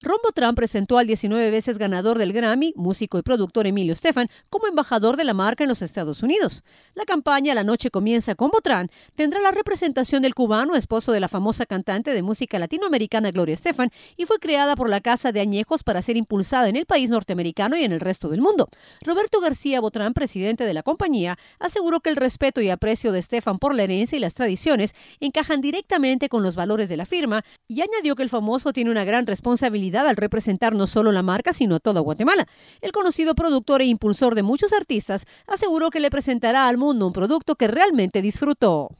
Ron Botran presentó al 19 veces ganador del Grammy, músico y productor Emilio Estefan, como embajador de la marca en los Estados Unidos. La campaña La Noche Comienza con Botran tendrá la representación del cubano, esposo de la famosa cantante de música latinoamericana Gloria Estefan, y fue creada por la Casa de Añejos para ser impulsada en el país norteamericano y en el resto del mundo. Roberto García Botran, presidente de la compañía, aseguró que el respeto y aprecio de Estefan por la herencia y las tradiciones encajan directamente con los valores de la firma y añadió que el famoso tiene una gran responsabilidad al representar no solo la marca, sino a toda Guatemala. El conocido productor e impulsor de muchos artistas aseguró que le presentará al mundo un producto que realmente disfrutó.